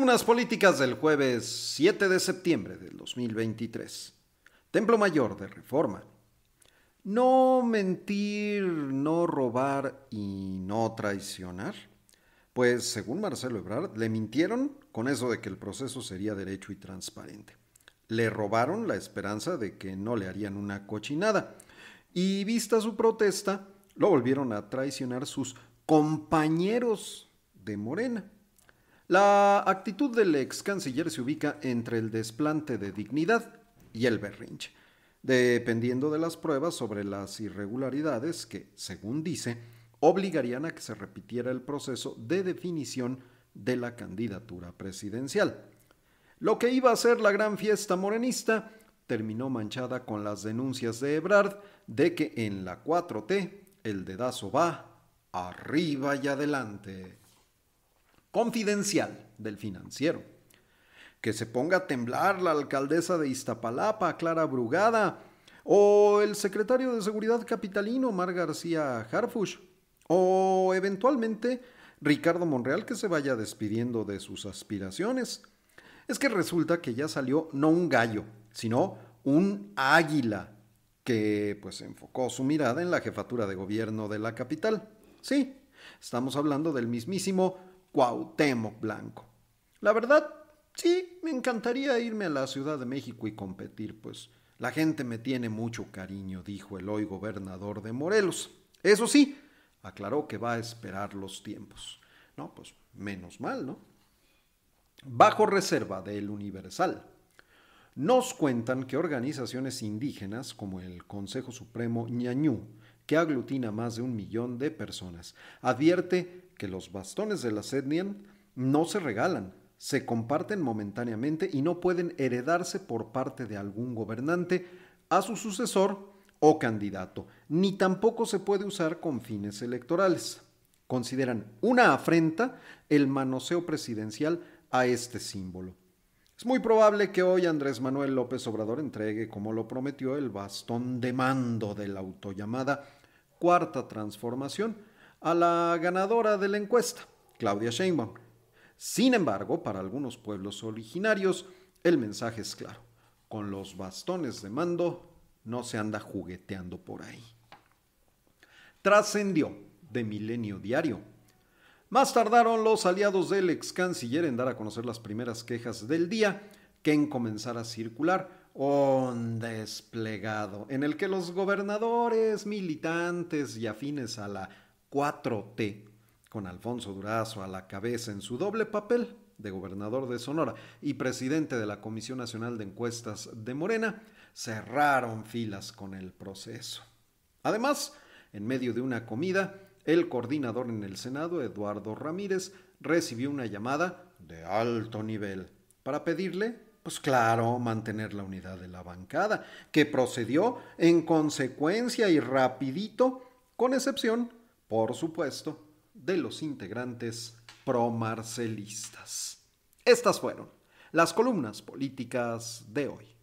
unas políticas del jueves 7 de septiembre del 2023. Templo Mayor de Reforma. No mentir, no robar y no traicionar. Pues según Marcelo Ebrard, le mintieron con eso de que el proceso sería derecho y transparente. Le robaron la esperanza de que no le harían una cochinada. Y vista su protesta, lo volvieron a traicionar sus compañeros de Morena. La actitud del ex canciller se ubica entre el desplante de dignidad y el berrinche, dependiendo de las pruebas sobre las irregularidades que, según dice, obligarían a que se repitiera el proceso de definición de la candidatura presidencial. Lo que iba a ser la gran fiesta morenista terminó manchada con las denuncias de Ebrard de que en la 4T el dedazo va arriba y adelante confidencial del financiero. Que se ponga a temblar la alcaldesa de Iztapalapa, Clara Brugada, o el secretario de Seguridad Capitalino, Mar García Harfush, o eventualmente Ricardo Monreal que se vaya despidiendo de sus aspiraciones. Es que resulta que ya salió no un gallo, sino un águila, que pues enfocó su mirada en la jefatura de gobierno de la capital. Sí, estamos hablando del mismísimo Cuauhtémoc Blanco. La verdad, sí, me encantaría irme a la Ciudad de México y competir, pues la gente me tiene mucho cariño, dijo el hoy gobernador de Morelos. Eso sí, aclaró que va a esperar los tiempos. No, pues menos mal, ¿no? Bajo reserva del Universal. Nos cuentan que organizaciones indígenas como el Consejo Supremo Ñañú que aglutina más de un millón de personas. Advierte que los bastones de la Sednian no se regalan, se comparten momentáneamente y no pueden heredarse por parte de algún gobernante a su sucesor o candidato, ni tampoco se puede usar con fines electorales. Consideran una afrenta el manoseo presidencial a este símbolo. Es muy probable que hoy Andrés Manuel López Obrador entregue, como lo prometió, el bastón de mando de la autollamada cuarta transformación a la ganadora de la encuesta, Claudia Sheinbaum. Sin embargo, para algunos pueblos originarios, el mensaje es claro. Con los bastones de mando no se anda jugueteando por ahí. Trascendió de Milenio Diario. Más tardaron los aliados del ex canciller en dar a conocer las primeras quejas del día que en comenzar a circular un desplegado en el que los gobernadores, militantes y afines a la 4T, con Alfonso Durazo a la cabeza en su doble papel de gobernador de Sonora y presidente de la Comisión Nacional de Encuestas de Morena, cerraron filas con el proceso. Además, en medio de una comida, el coordinador en el Senado, Eduardo Ramírez, recibió una llamada de alto nivel para pedirle pues claro, mantener la unidad de la bancada, que procedió en consecuencia y rapidito, con excepción, por supuesto, de los integrantes promarcelistas. Estas fueron las columnas políticas de hoy.